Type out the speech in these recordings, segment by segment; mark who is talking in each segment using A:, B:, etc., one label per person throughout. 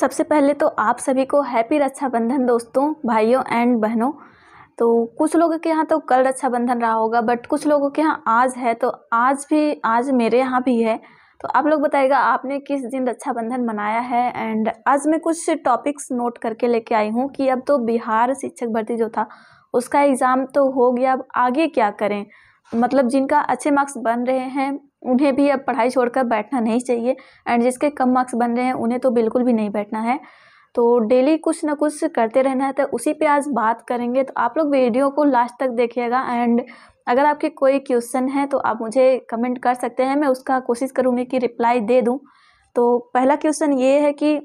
A: सबसे पहले तो आप सभी को हैप्पी रक्षाबंधन दोस्तों भाइयों एंड बहनों तो कुछ लोगों के यहाँ तो कल रक्षाबंधन रहा होगा बट कुछ लोगों के यहाँ आज है तो आज भी आज मेरे यहाँ भी है तो आप लोग बताइएगा आपने किस दिन रक्षाबंधन मनाया है एंड आज मैं कुछ टॉपिक्स नोट करके लेके आई हूँ कि अब तो बिहार शिक्षक भर्ती जो था उसका एग्ज़ाम तो हो गया अब आगे क्या करें मतलब जिनका अच्छे मार्क्स बन रहे हैं उन्हें भी अब पढ़ाई छोड़कर बैठना नहीं चाहिए एंड जिसके कम मार्क्स बन रहे हैं उन्हें तो बिल्कुल भी नहीं बैठना है तो डेली कुछ ना कुछ करते रहना है तो उसी पे आज बात करेंगे तो आप लोग वीडियो को लास्ट तक देखिएगा एंड अगर आपके कोई क्वेश्चन है तो आप मुझे कमेंट कर सकते हैं मैं उसका कोशिश करूँगी कि रिप्लाई दे दूँ तो पहला क्वेश्चन ये है कि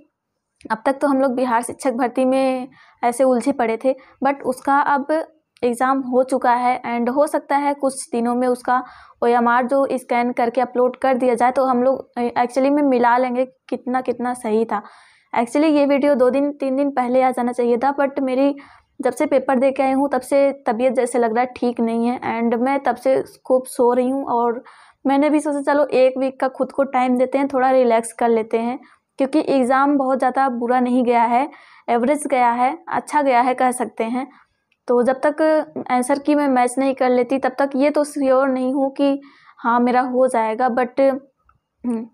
A: अब तक तो हम लोग बिहार शिक्षक भर्ती में ऐसे उलझे पड़े थे बट उसका अब एग्ज़ाम हो चुका है एंड हो सकता है कुछ दिनों में उसका ओ एम आर जो स्कैन करके अपलोड कर दिया जाए तो हम लोग एक्चुअली में मिला लेंगे कितना कितना सही था एक्चुअली ये वीडियो दो दिन तीन दिन पहले आ जाना चाहिए था बट मेरी जब से पेपर दे के आई हूँ तब से तबीयत जैसे लग रहा है ठीक नहीं है एंड मैं तब से खूब सो रही हूँ और मैंने भी सोचा चलो एक वीक का खुद को टाइम देते हैं थोड़ा रिलैक्स कर लेते हैं क्योंकि एग्ज़ाम बहुत ज़्यादा बुरा नहीं गया है एवरेज गया है अच्छा गया है कह सकते हैं तो जब तक आंसर की मैं मैच नहीं कर लेती तब तक ये तो श्योर नहीं हूँ कि हाँ मेरा हो जाएगा बट हम्म,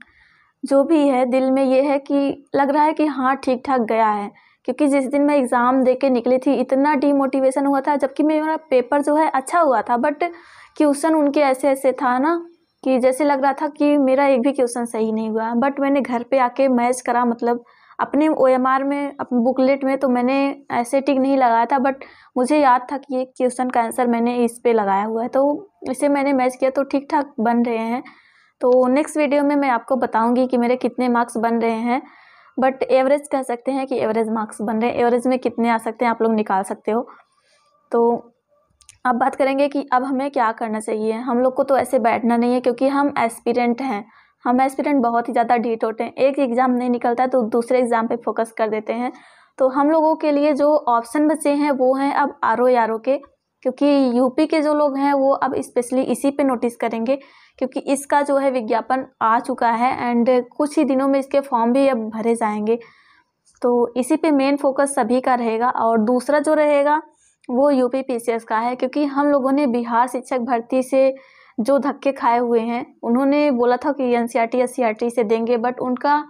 A: जो भी है दिल में ये है कि लग रहा है कि हाँ ठीक ठाक गया है क्योंकि जिस दिन मैं एग्ज़ाम दे के निकली थी इतना डीमोटिवेशन हुआ था जबकि मेरा पेपर जो है अच्छा हुआ था बट क्वेश्चन उनके ऐसे ऐसे था ना कि जैसे लग रहा था कि मेरा एक भी क्वेश्चन सही नहीं हुआ बट मैंने घर पे आके मैच करा मतलब अपने ओ एम आर में अपने बुकलेट में तो मैंने ऐसे टिक नहीं लगाया था बट मुझे याद था कि ये क्वेश्चन का आंसर मैंने इस पर लगाया हुआ है तो इसे मैंने मैच किया तो ठीक ठाक बन रहे हैं तो नेक्स्ट वीडियो में मैं आपको बताऊँगी कि मेरे कितने मार्क्स बन रहे हैं बट एवरेज कह सकते हैं कि एवरेज मार्क्स बन रहे हैं एवरेज में कितने आ सकते हैं आप लोग निकाल सकते हो तो अब बात करेंगे कि अब हमें क्या करना चाहिए हम लोग को तो ऐसे बैठना नहीं है क्योंकि हम एस्पिरेंट हैं हम एस्पिरेंट बहुत ही ज़्यादा ढीट होते हैं एक एग्ज़ाम नहीं निकलता है तो दूसरे एग्ज़ाम पे फोकस कर देते हैं तो हम लोगों के लिए जो ऑप्शन बचे हैं वो हैं अब आर ओ आर ओ के क्योंकि यूपी के जो लोग हैं वो अब स्पेशली इसी पे नोटिस करेंगे क्योंकि इसका जो है विज्ञापन आ चुका है एंड कुछ ही दिनों में इसके फॉर्म भी अब भरे जाएंगे तो इसी पे मेन फोकस सभी का रहेगा और दूसरा जो रहेगा वो यूपी पीसीएस का है क्योंकि हम लोगों ने बिहार शिक्षक भर्ती से जो धक्के खाए हुए हैं उन्होंने बोला था कि एन सी e e से देंगे बट उनका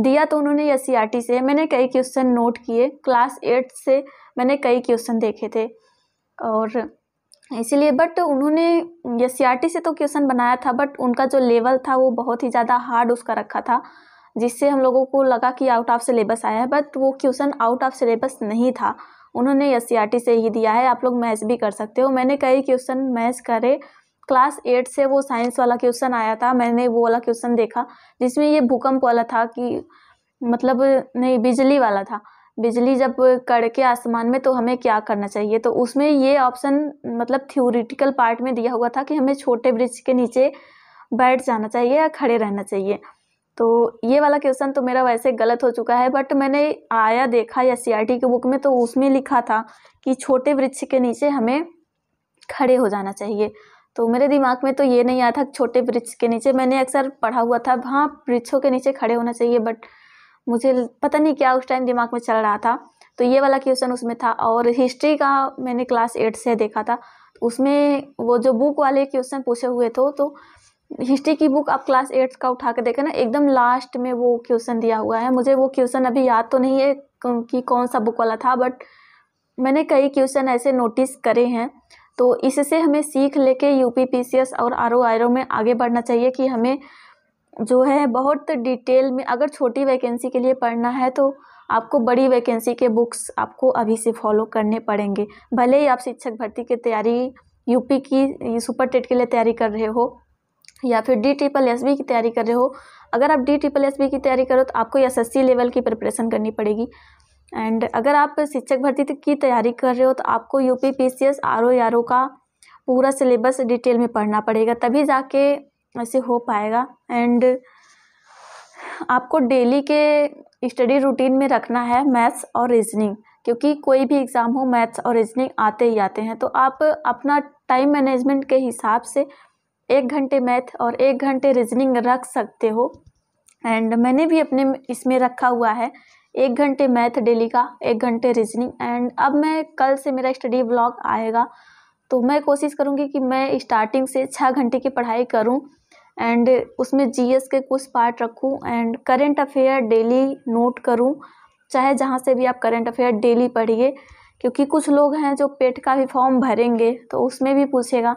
A: दिया तो उन्होंने एस सी e से मैंने कई क्वेश्चन नोट किए क्लास एट से मैंने कई क्वेश्चन देखे थे और इसीलिए बट उन्होंने एस सी से तो क्वेश्चन बनाया था बट उनका जो लेवल था वो बहुत ही ज़्यादा हार्ड उसका रखा था जिससे हम लोगों को लगा कि आउट ऑफ सिलेबस आया है बट वो क्वेश्चन आउट ऑफ सिलेबस नहीं था उन्होंने एस से ही दिया है आप लोग मैच भी कर सकते हो मैंने कई क्वेश्चन मैच करे क्लास एट से वो साइंस वाला क्वेश्चन आया था मैंने वो वाला क्वेश्चन देखा जिसमें ये भूकंप वाला था कि मतलब नहीं बिजली वाला था बिजली जब कड़के आसमान में तो हमें क्या करना चाहिए तो उसमें ये ऑप्शन मतलब थ्योरिटिकल पार्ट में दिया हुआ था कि हमें छोटे ब्रिज के नीचे बैठ जाना चाहिए या खड़े रहना चाहिए तो ये वाला क्वेश्चन तो मेरा वैसे गलत हो चुका है बट मैंने आया देखा या सी की बुक में तो उसमें लिखा था कि छोटे वृक्ष के नीचे हमें खड़े हो जाना चाहिए तो मेरे दिमाग में तो ये नहीं आया था छोटे वृक्ष के नीचे मैंने अक्सर पढ़ा हुआ था हाँ वृक्षों के नीचे खड़े होना चाहिए बट मुझे पता नहीं क्या उस टाइम दिमाग में चल रहा था तो ये वाला क्वेश्चन उसमें था और हिस्ट्री का मैंने क्लास एट से देखा था उसमें वो जो बुक वाले क्वेश्चन पूछे हुए थे तो हिस्ट्री की बुक आप क्लास एट का उठा के देखें ना एकदम लास्ट में वो क्वेश्चन दिया हुआ है मुझे वो क्वेश्चन अभी याद तो नहीं है कि कौन सा बुक वाला था बट मैंने कई क्वेश्चन ऐसे नोटिस करे हैं तो इससे हमें सीख लेके सी एस और आर ओ में आगे बढ़ना चाहिए कि हमें जो है बहुत डिटेल में अगर छोटी वैकेंसी के लिए पढ़ना है तो आपको बड़ी वैकेंसी के बुक्स आपको अभी से फॉलो करने पड़ेंगे भले ही आप शिक्षक भर्ती की तैयारी यूपी की सुपर टेट के लिए तैयारी कर रहे हो या फिर डी ट्रिपल एस बी की तैयारी कर रहे हो अगर आप डी ट्रिपल एस बी की तैयारी करो तो आपको एस एस सी लेवल की प्रिपरेशन करनी पड़ेगी एंड अगर आप शिक्षक भर्ती की तैयारी कर रहे हो तो आपको U P P C S R O R O का पूरा सिलेबस डिटेल में पढ़ना पड़ेगा तभी जाके ऐसे हो पाएगा एंड आपको डेली के स्टडी रूटीन में रखना है मैथ्स और रीजनिंग क्योंकि कोई भी एग्ज़ाम हो मैथ्स और रीजनिंग आते ही आते हैं तो आप अपना टाइम मैनेजमेंट के हिसाब से एक घंटे मैथ और एक घंटे रीजनिंग रख सकते हो एंड मैंने भी अपने इसमें रखा हुआ है एक घंटे मैथ डेली का एक घंटे रीजनिंग एंड अब मैं कल से मेरा स्टडी ब्लॉग आएगा तो मैं कोशिश करूँगी कि मैं स्टार्टिंग से छः घंटे की पढ़ाई करूँ एंड उसमें जीएस के कुछ पार्ट रखूँ and current affair daily note करूँ चाहे जहाँ से भी आप करेंट अफेयर डेली पढ़िए क्योंकि कुछ लोग हैं जो पेट का भी फॉर्म भरेंगे तो उसमें भी पूछेगा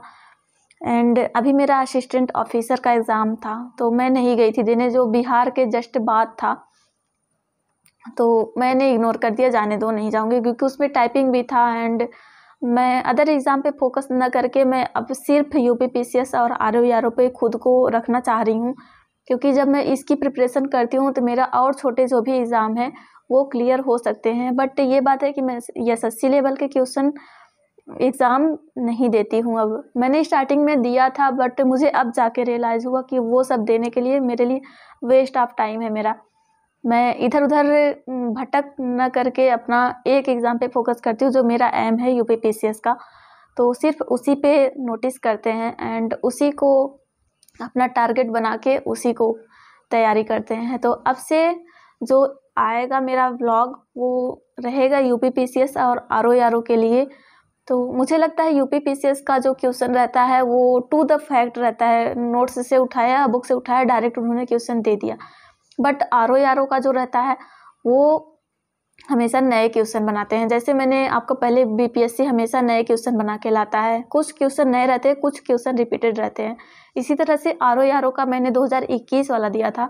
A: एंड अभी मेरा असिस्टेंट ऑफिसर का एग्ज़ाम था तो मैं नहीं गई थी देने जो बिहार के जस्ट बाद था तो मैंने इग्नोर कर दिया जाने दो नहीं जाऊँगी क्योंकि उसमें टाइपिंग भी था एंड मैं अदर एग्ज़ाम पे फोकस न करके मैं अब सिर्फ U P P C S और आर ओ आर ओ पे खुद को रखना चाह रही हूँ क्योंकि जब मैं इसकी प्रिपरेशन करती हूँ तो मेरा और छोटे जो भी एग्ज़ाम है वो क्लियर हो सकते हैं बट ये बात है कि मैं यस एस सी लेवल के क्वेश्चन एग्ज़ाम नहीं देती हूँ अब मैंने स्टार्टिंग में दिया था बट मुझे अब जाके रियलाइज़ हुआ कि वो सब देने के लिए मेरे लिए वेस्ट ऑफ टाइम है मेरा मैं इधर उधर भटक न करके अपना एक एग्ज़ाम पे फोकस करती हूँ जो मेरा एम है U P P C S का तो सिर्फ उसी पे नोटिस करते हैं एंड उसी को अपना टारगेट बना के उसी को तैयारी करते हैं तो अब से जो आएगा मेरा ब्लॉग वो रहेगा U P P C S और आर ओ आर ओ के लिए तो मुझे लगता है यूपी पी का जो क्वेश्चन रहता है वो टू द फैक्ट रहता है नोट्स से उठाया बुक से उठाया डायरेक्ट उन्होंने क्वेश्चन दे दिया but R O R O का जो रहता है वो हमेशा नए क्वेश्चन बनाते हैं जैसे मैंने आपको पहले बीपीएससी हमेशा नए क्वेश्चन बना के लाता है कुछ क्वेश्चन नए रहते हैं कुछ क्वेश्चन रिपीटेड रहते हैं इसी तरह से आर ओ का मैंने 2021 वाला दिया था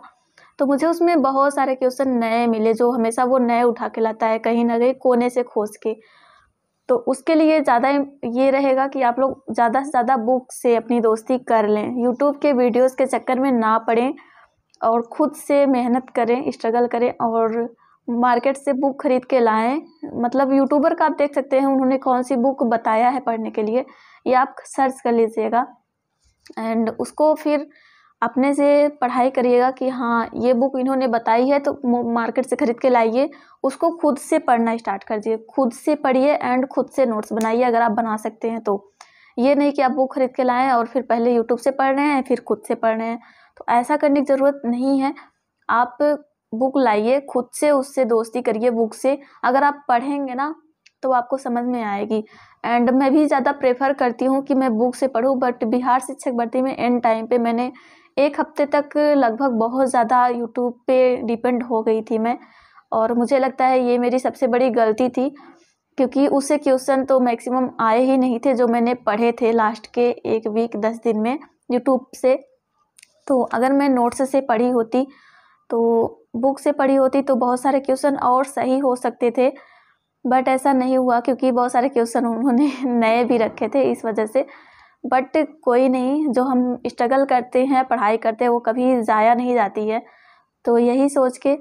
A: तो मुझे उसमें बहुत सारे क्वेश्चन नए मिले जो हमेशा वो नए उठा के लाता है कहीं ना कहीं कोने से खोज के तो उसके लिए ज़्यादा ये रहेगा कि आप लोग ज़्यादा से ज़्यादा बुक से अपनी दोस्ती कर लें यूट्यूब के वीडियोस के चक्कर में ना पड़ें और ख़ुद से मेहनत करें स्ट्रगल करें और मार्केट से बुक खरीद के लाएं मतलब यूट्यूबर का आप देख सकते हैं उन्होंने कौन सी बुक बताया है पढ़ने के लिए ये आप सर्च कर लीजिएगा एंड उसको फिर अपने से पढ़ाई करिएगा कि हाँ ये बुक इन्होंने बताई है तो मार्केट से ख़रीद के लाइए उसको खुद से पढ़ना स्टार्ट कर दिए खुद से पढ़िए एंड खुद से नोट्स बनाइए अगर आप बना सकते हैं तो ये नहीं कि आप बुक ख़रीद के लाएँ और फिर पहले यूट्यूब से पढ़ रहे हैं फिर खुद से पढ़ रहे हैं तो ऐसा करने की ज़रूरत नहीं है आप बुक लाइए खुद से उससे दोस्ती करिए बुक से अगर आप पढ़ेंगे ना तो आपको समझ में आएगी एंड मैं भी ज़्यादा प्रेफर करती हूँ कि मैं बुक से पढ़ूँ बट बिहार शिक्षक भर्ती में एंड टाइम पे मैंने एक हफ्ते तक लगभग बहुत ज़्यादा यूट्यूब पे डिपेंड हो गई थी मैं और मुझे लगता है ये मेरी सबसे बड़ी गलती थी क्योंकि उससे क्वेश्चन तो मैक्सिमम आए ही नहीं थे जो मैंने पढ़े थे लास्ट के एक वीक दस दिन में यूट्यूब से तो अगर मैं नोट्स से पढ़ी होती तो बुक से पढ़ी होती तो बहुत सारे क्वेश्चन और सही हो सकते थे बट ऐसा नहीं हुआ क्योंकि बहुत सारे क्वेश्चन उन्होंने नए भी रखे थे इस वजह से बट कोई नहीं जो हम स्ट्रगल करते हैं पढ़ाई करते हैं वो कभी ज़ाया नहीं जाती है तो यही सोच के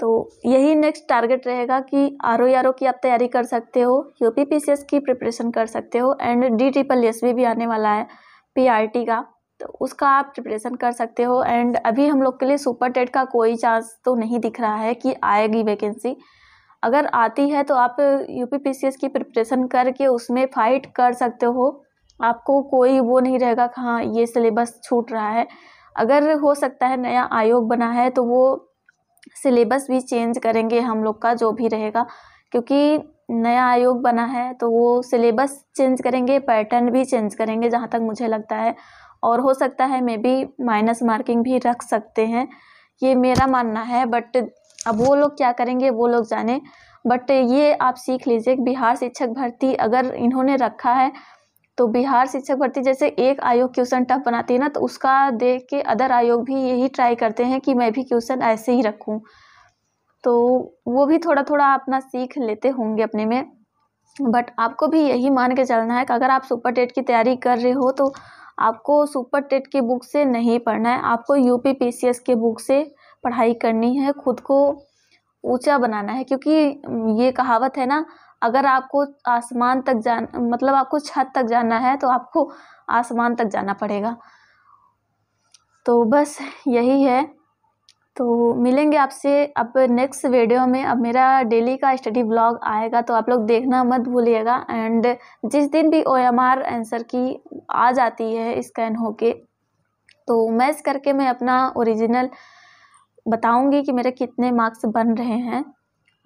A: तो यही नेक्स्ट टारगेट रहेगा कि आर ओ आर ओ की आप तैयारी कर सकते हो U P P C S की प्रिपरेशन कर सकते हो and D triple S B भी आने वाला है पी आर टी का तो उसका आप प्रिपरेशन कर सकते हो एंड अभी हम लोग के लिए सुपर टेट का कोई चांस तो नहीं दिख रहा है कि आएगी वैकेंसी अगर आती है तो आप U P P C S की प्रिपरेशन करके उसमें फ़ाइट कर सकते हो आपको कोई वो नहीं रहेगा कि हाँ ये सिलेबस छूट रहा है अगर हो सकता है नया आयोग बना है तो वो सिलेबस भी चेंज करेंगे हम लोग का जो भी रहेगा क्योंकि नया आयोग बना है तो वो सिलेबस चेंज करेंगे पैटर्न भी चेंज करेंगे जहाँ तक मुझे लगता है और हो सकता है मे बी माइनस मार्किंग भी रख सकते हैं ये मेरा मानना है बट अब वो लोग क्या करेंगे वो लोग जाने बट ये आप सीख लीजिए बिहार शिक्षक भर्ती अगर इन्होंने रखा है तो बिहार शिक्षक भर्ती जैसे एक आयोग क्वेश्चन टफ बनाती है ना तो उसका देख के अदर आयोग भी यही ट्राई करते हैं कि मैं भी क्वेश्चन ऐसे ही रखूँ तो वो भी थोड़ा थोड़ा अपना सीख लेते होंगे अपने में बट आपको भी यही मान के चलना है कि अगर आप सुपर टेट की तैयारी कर रहे हो तो आपको सुपर टेट की बुक से नहीं पढ़ना है आपको U P P C S के बुक से पढ़ाई करनी है खुद को ऊंचा बनाना है क्योंकि ये कहावत है ना अगर आपको आसमान तक जान मतलब आपको छत तक जाना है तो आपको आसमान तक जाना पड़ेगा तो बस यही है तो मिलेंगे आपसे अब नेक्स्ट वीडियो में अब मेरा डेली का स्टडी ब्लॉग आएगा तो आप लोग देखना मत भूलिएगा एंड जिस दिन भी ओ एम आर आंसर की आ जाती है स्कैन होके तो मैच करके मैं अपना ओरिजिनल बताऊंगी कि मेरे कितने मार्क्स बन रहे हैं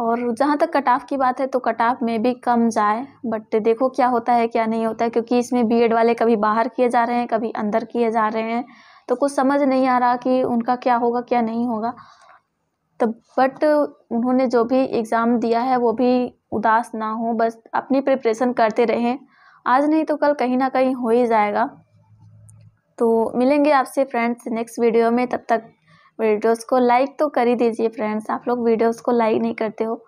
A: और जहाँ तक कट ऑफ की बात है तो कट ऑफ में भी कम जाए बट देखो क्या होता है क्या नहीं होता है क्योंकि इसमें बी एड वाले कभी बाहर किए जा रहे हैं कभी अंदर किए जा रहे हैं तो कुछ समझ नहीं आ रहा कि उनका क्या होगा क्या नहीं होगा तो बट उन्होंने जो भी एग्ज़ाम दिया है वो भी उदास ना हो बस अपनी प्रिपरेशन करते रहें आज नहीं तो कल कहीं ना कहीं हो ही जाएगा तो मिलेंगे आपसे फ्रेंड्स नेक्स्ट वीडियो में तब तक वीडियोस को लाइक तो कर ही दीजिए फ्रेंड्स आप लोग वीडियोस को लाइक नहीं करते हो